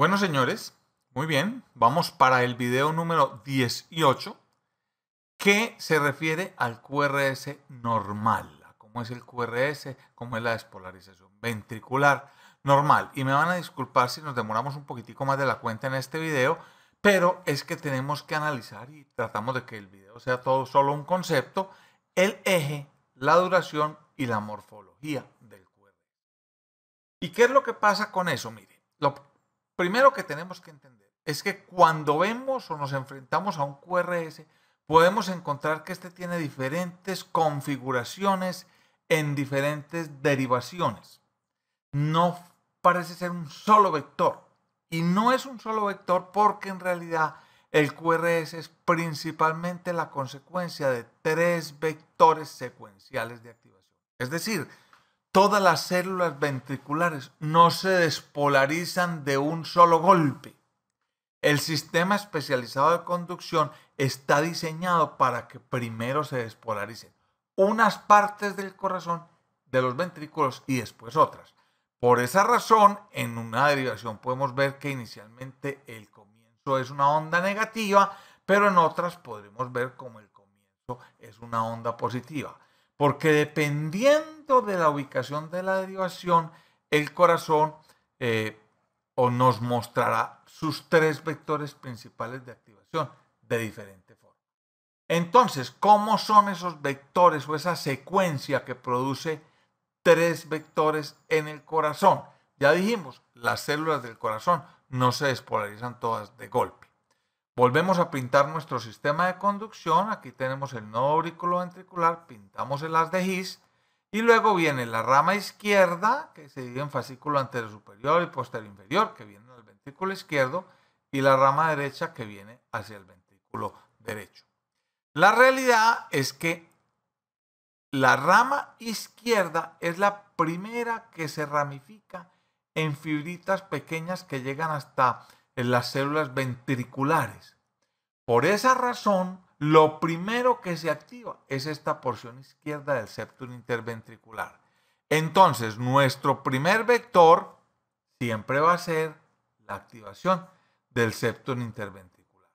Bueno, señores, muy bien, vamos para el video número 18, que se refiere al QRS normal, cómo es el QRS, cómo es la despolarización ventricular normal. Y me van a disculpar si nos demoramos un poquitico más de la cuenta en este video, pero es que tenemos que analizar y tratamos de que el video sea todo solo un concepto, el eje, la duración y la morfología del QRS. ¿Y qué es lo que pasa con eso? Miren... lo, primero que tenemos que entender es que cuando vemos o nos enfrentamos a un QRS, podemos encontrar que este tiene diferentes configuraciones en diferentes derivaciones. No parece ser un solo vector. Y no es un solo vector porque en realidad el QRS es principalmente la consecuencia de tres vectores secuenciales de activación. Es decir, todas las células ventriculares no se despolarizan de un solo golpe. El sistema especializado de conducción está diseñado para que primero se despolaricen unas partes del corazón de los ventrículos y después otras. Por esa razón, en una derivación podemos ver que inicialmente el comienzo es una onda negativa, pero en otras podremos ver como el comienzo es una onda positiva porque dependiendo de la ubicación de la derivación, el corazón eh, o nos mostrará sus tres vectores principales de activación de diferente forma. Entonces, ¿cómo son esos vectores o esa secuencia que produce tres vectores en el corazón? Ya dijimos, las células del corazón no se despolarizan todas de golpe. Volvemos a pintar nuestro sistema de conducción. Aquí tenemos el nodo aurículo ventricular, pintamos el haz de His y luego viene la rama izquierda que se divide en fascículo anterior superior y posterior inferior que viene al ventrículo izquierdo y la rama derecha que viene hacia el ventrículo derecho. La realidad es que la rama izquierda es la primera que se ramifica en fibritas pequeñas que llegan hasta en las células ventriculares. Por esa razón, lo primero que se activa es esta porción izquierda del septo interventricular. Entonces, nuestro primer vector siempre va a ser la activación del septo interventricular.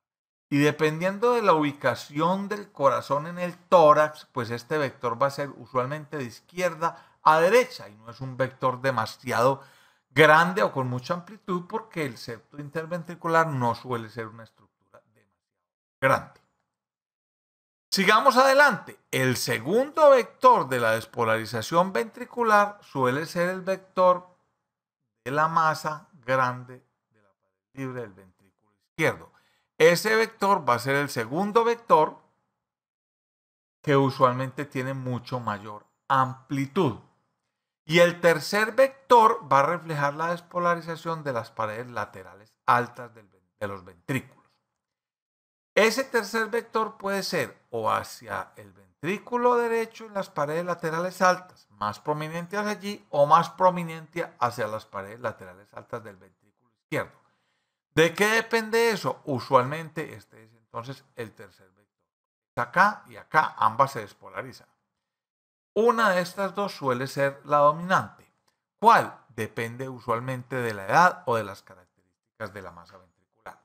Y dependiendo de la ubicación del corazón en el tórax, pues este vector va a ser usualmente de izquierda a derecha y no es un vector demasiado grande o con mucha amplitud porque el septo interventricular no suele ser una estructura demasiado grande. Sigamos adelante. El segundo vector de la despolarización ventricular suele ser el vector de la masa grande de la pared libre del ventrículo izquierdo. Ese vector va a ser el segundo vector que usualmente tiene mucho mayor amplitud. Y el tercer vector va a reflejar la despolarización de las paredes laterales altas de los ventrículos. Ese tercer vector puede ser o hacia el ventrículo derecho en las paredes laterales altas, más prominente hacia allí, o más prominente hacia las paredes laterales altas del ventrículo izquierdo. ¿De qué depende eso? Usualmente este es entonces el tercer vector. Acá y acá ambas se despolarizan. Una de estas dos suele ser la dominante. ¿Cuál? Depende usualmente de la edad o de las características de la masa ventricular.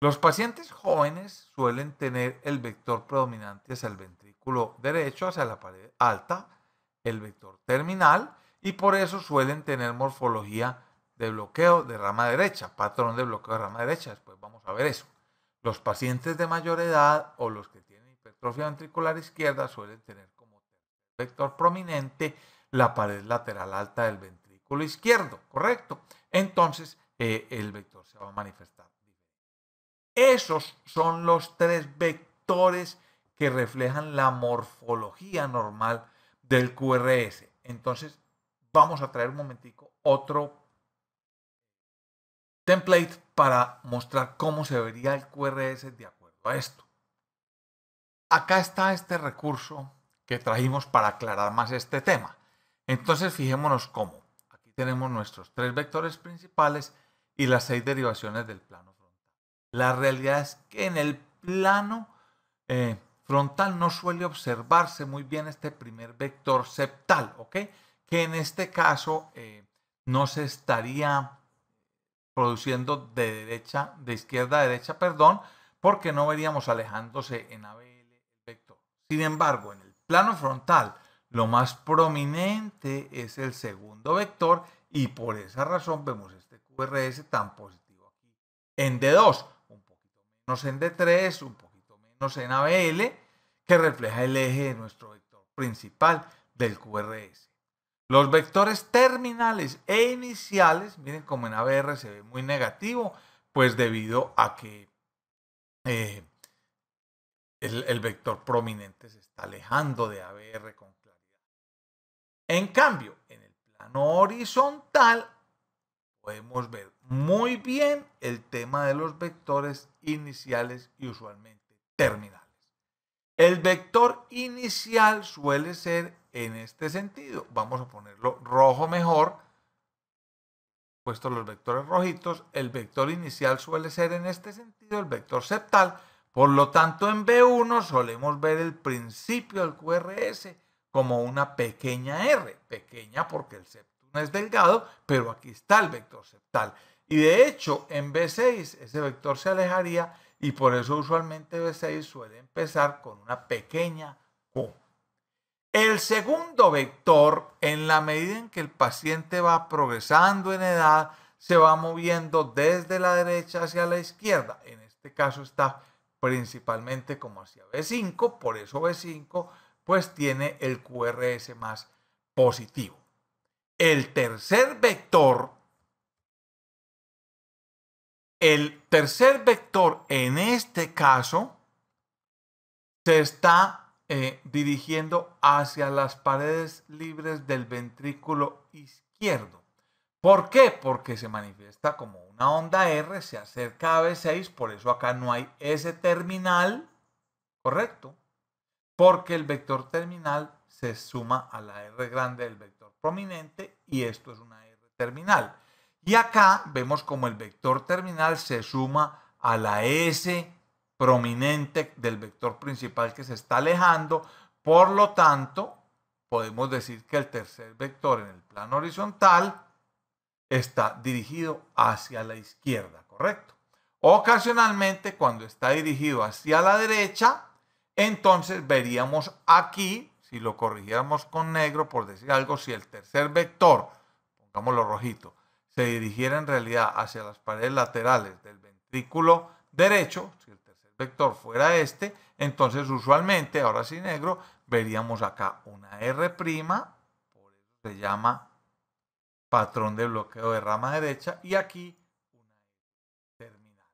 Los pacientes jóvenes suelen tener el vector predominante hacia el ventrículo derecho, hacia la pared alta, el vector terminal, y por eso suelen tener morfología de bloqueo de rama derecha, patrón de bloqueo de rama derecha, después vamos a ver eso. Los pacientes de mayor edad o los que tienen hipertrofia ventricular izquierda suelen tener vector prominente la pared lateral alta del ventrículo izquierdo, ¿correcto? Entonces, eh, el vector se va a manifestar. Esos son los tres vectores que reflejan la morfología normal del QRS. Entonces, vamos a traer un momentico otro template para mostrar cómo se vería el QRS de acuerdo a esto. Acá está este recurso que trajimos para aclarar más este tema. Entonces fijémonos cómo. Aquí tenemos nuestros tres vectores principales y las seis derivaciones del plano frontal. La realidad es que en el plano eh, frontal no suele observarse muy bien este primer vector septal, ¿ok? Que en este caso eh, no se estaría produciendo de derecha, de izquierda a derecha, perdón, porque no veríamos alejándose en ABL el vector. Sin embargo, en el plano frontal, lo más prominente es el segundo vector y por esa razón vemos este QRS tan positivo aquí. En D2, un poquito menos en D3, un poquito menos en ABL, que refleja el eje de nuestro vector principal del QRS. Los vectores terminales e iniciales, miren como en ABR se ve muy negativo, pues debido a que eh, el, vector prominente se está alejando de ABR con claridad. En cambio, en el plano horizontal podemos ver muy bien el tema de los vectores iniciales y usualmente terminales. El vector inicial suele ser en este sentido. Vamos a ponerlo rojo mejor. Puesto los vectores rojitos, el vector inicial suele ser en este sentido el vector septal por lo tanto, en B1 solemos ver el principio del QRS como una pequeña r, pequeña porque el septum es delgado, pero aquí está el vector septal. Y de hecho, en B6 ese vector se alejaría y por eso usualmente B6 suele empezar con una pequeña Q. El segundo vector, en la medida en que el paciente va progresando en edad, se va moviendo desde la derecha hacia la izquierda. En este caso está principalmente como hacia B5, por eso B5 pues tiene el QRS más positivo. El tercer vector, el tercer vector en este caso se está eh, dirigiendo hacia las paredes libres del ventrículo izquierdo. ¿Por qué? Porque se manifiesta como una onda R, se acerca a B6, por eso acá no hay S terminal, ¿correcto? Porque el vector terminal se suma a la R grande del vector prominente y esto es una R terminal. Y acá vemos como el vector terminal se suma a la S prominente del vector principal que se está alejando. Por lo tanto, podemos decir que el tercer vector en el plano horizontal está dirigido hacia la izquierda, ¿correcto? Ocasionalmente, cuando está dirigido hacia la derecha, entonces veríamos aquí, si lo corrigiéramos con negro, por decir algo, si el tercer vector, pongámoslo rojito, se dirigiera en realidad hacia las paredes laterales del ventrículo derecho, si el tercer vector fuera este, entonces usualmente, ahora sí negro, veríamos acá una R', por eso se llama patrón de bloqueo de rama derecha y aquí una e terminal.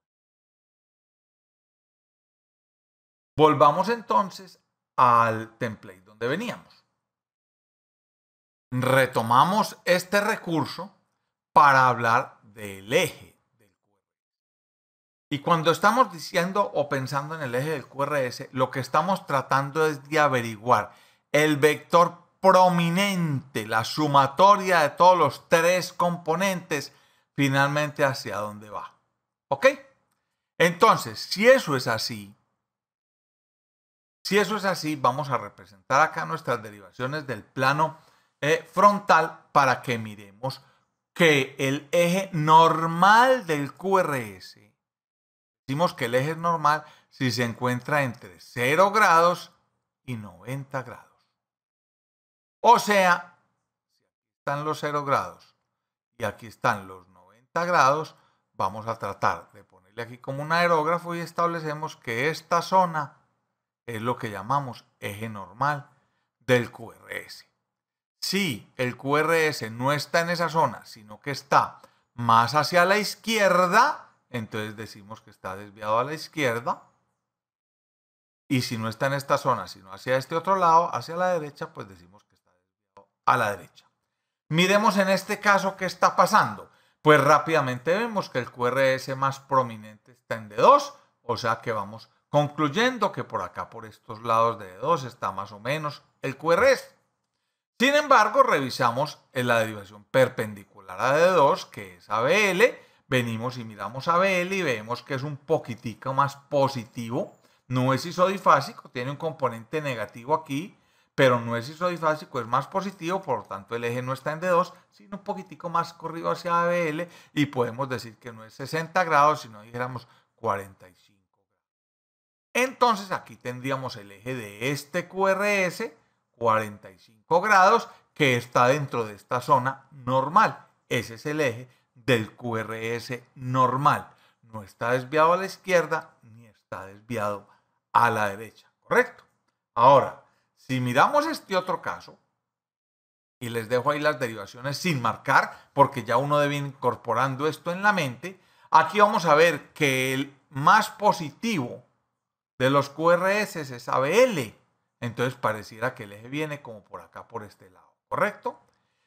Volvamos entonces al template donde veníamos. Retomamos este recurso para hablar del eje del QRS. Y cuando estamos diciendo o pensando en el eje del QRS, lo que estamos tratando es de averiguar el vector prominente, la sumatoria de todos los tres componentes, finalmente hacia dónde va. ¿Ok? Entonces, si eso es así, si eso es así, vamos a representar acá nuestras derivaciones del plano eh, frontal para que miremos que el eje normal del QRS, decimos que el eje es normal si se encuentra entre 0 grados y 90 grados. O sea, si aquí están los 0 grados y aquí están los 90 grados, vamos a tratar de ponerle aquí como un aerógrafo y establecemos que esta zona es lo que llamamos eje normal del QRS. Si el QRS no está en esa zona, sino que está más hacia la izquierda, entonces decimos que está desviado a la izquierda. Y si no está en esta zona, sino hacia este otro lado, hacia la derecha, pues decimos que a la derecha. Miremos en este caso qué está pasando. Pues rápidamente vemos que el QRS más prominente está en D2, o sea que vamos concluyendo que por acá, por estos lados de D2, está más o menos el QRS. Sin embargo, revisamos en la derivación perpendicular a D2, que es ABL, venimos y miramos ABL y vemos que es un poquitico más positivo, no es isodifásico, tiene un componente negativo aquí, pero no es isodifásico, es más positivo, por lo tanto el eje no está en D2, sino un poquitico más corrido hacia ABL y podemos decir que no es 60 grados, sino dijéramos 45 grados. Entonces aquí tendríamos el eje de este QRS, 45 grados, que está dentro de esta zona normal. Ese es el eje del QRS normal. No está desviado a la izquierda ni está desviado a la derecha, ¿correcto? Ahora, si miramos este otro caso, y les dejo ahí las derivaciones sin marcar, porque ya uno debe ir incorporando esto en la mente, aquí vamos a ver que el más positivo de los QRS es ABL. Entonces pareciera que el eje viene como por acá, por este lado, ¿correcto?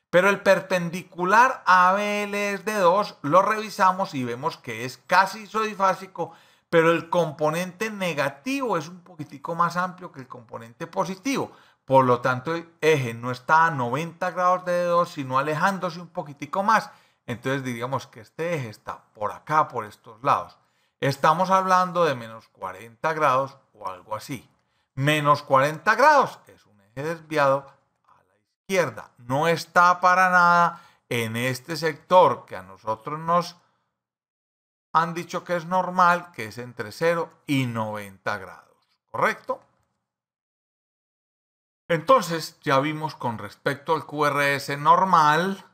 Pero el perpendicular a ABL es de 2, lo revisamos y vemos que es casi isodifásico pero el componente negativo es un poquitico más amplio que el componente positivo. Por lo tanto, el eje no está a 90 grados de dedos, sino alejándose un poquitico más. Entonces diríamos que este eje está por acá, por estos lados. Estamos hablando de menos 40 grados o algo así. Menos 40 grados es un eje desviado a la izquierda. No está para nada en este sector que a nosotros nos han dicho que es normal, que es entre 0 y 90 grados, ¿correcto? Entonces, ya vimos con respecto al QRS normal,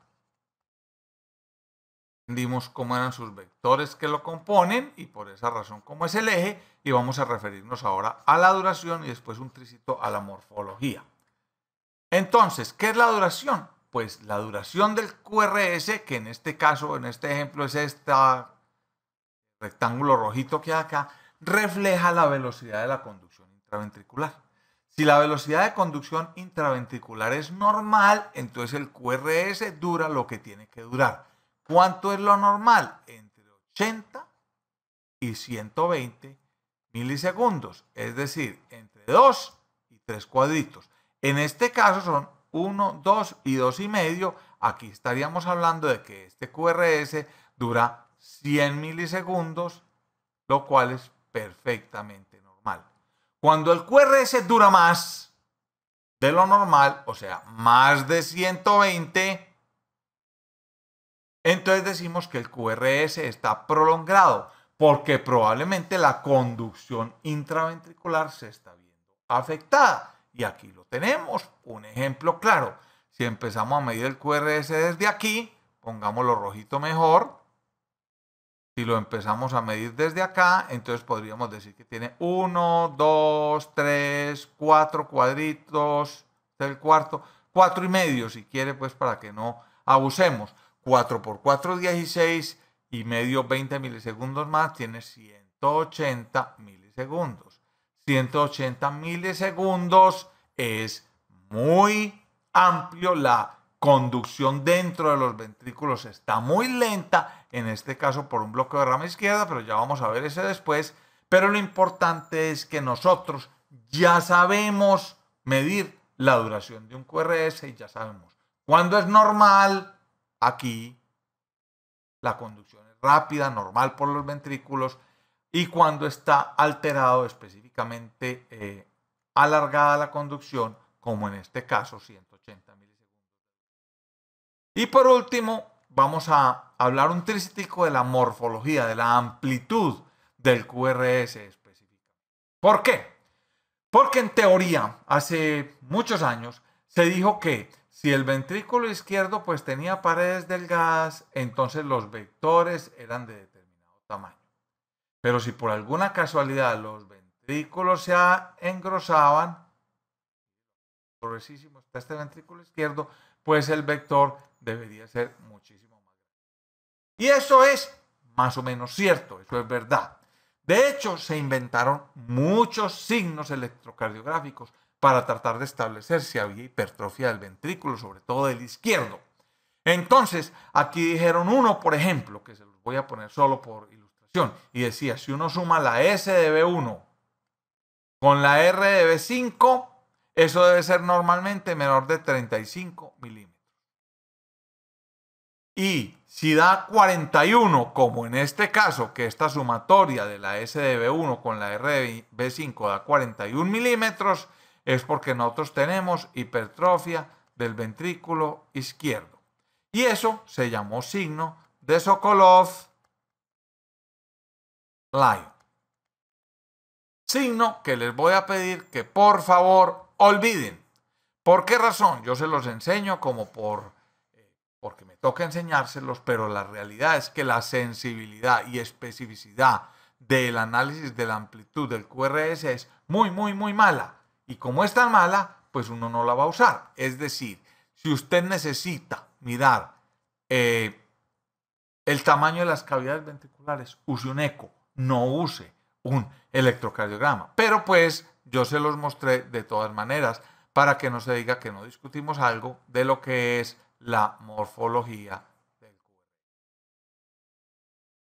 entendimos cómo eran sus vectores que lo componen y por esa razón cómo es el eje y vamos a referirnos ahora a la duración y después un tricito a la morfología. Entonces, ¿qué es la duración? Pues la duración del QRS, que en este caso, en este ejemplo es esta rectángulo rojito que hay acá, refleja la velocidad de la conducción intraventricular. Si la velocidad de conducción intraventricular es normal, entonces el QRS dura lo que tiene que durar. ¿Cuánto es lo normal? Entre 80 y 120 milisegundos, es decir, entre 2 y 3 cuadritos. En este caso son 1, 2 y 2 y medio. Aquí estaríamos hablando de que este QRS dura 100 milisegundos, lo cual es perfectamente normal. Cuando el QRS dura más de lo normal, o sea, más de 120, entonces decimos que el QRS está prolongado porque probablemente la conducción intraventricular se está viendo afectada. Y aquí lo tenemos, un ejemplo claro. Si empezamos a medir el QRS desde aquí, pongámoslo rojito mejor, si lo empezamos a medir desde acá, entonces podríamos decir que tiene 1, 2, 3, 4 cuadritos del cuarto, 4 y medio si quiere, pues para que no abusemos. 4 por 4, 16 y medio, 20 milisegundos más, tiene 180 milisegundos. 180 milisegundos es muy amplio la conducción dentro de los ventrículos está muy lenta, en este caso por un bloqueo de rama izquierda, pero ya vamos a ver ese después. Pero lo importante es que nosotros ya sabemos medir la duración de un QRS y ya sabemos cuándo es normal. Aquí la conducción es rápida, normal por los ventrículos y cuando está alterado específicamente eh, alargada la conducción, como en este caso 100. Y por último, vamos a hablar un trístico de la morfología, de la amplitud del QRS específico. ¿Por qué? Porque en teoría, hace muchos años, se dijo que si el ventrículo izquierdo pues tenía paredes delgadas, entonces los vectores eran de determinado tamaño. Pero si por alguna casualidad los ventrículos se engrosaban, gruesísimo está este ventrículo izquierdo, pues el vector debería ser muchísimo más grande. Y eso es más o menos cierto, eso es verdad. De hecho, se inventaron muchos signos electrocardiográficos para tratar de establecer si había hipertrofia del ventrículo, sobre todo del izquierdo. Entonces, aquí dijeron uno, por ejemplo, que se los voy a poner solo por ilustración, y decía, si uno suma la S de B1 con la R de B5, eso debe ser normalmente menor de 35 milímetros. Y si da 41, como en este caso, que esta sumatoria de la SDB1 con la RB5 da 41 milímetros, es porque nosotros tenemos hipertrofia del ventrículo izquierdo. Y eso se llamó signo de Sokolov-Lyon. Signo que les voy a pedir que por favor olviden. ¿Por qué razón? Yo se los enseño como por porque me toca enseñárselos, pero la realidad es que la sensibilidad y especificidad del análisis de la amplitud del QRS es muy, muy, muy mala. Y como es tan mala, pues uno no la va a usar. Es decir, si usted necesita mirar eh, el tamaño de las cavidades ventriculares, use un eco, no use un electrocardiograma. Pero pues yo se los mostré de todas maneras para que no se diga que no discutimos algo de lo que es la morfología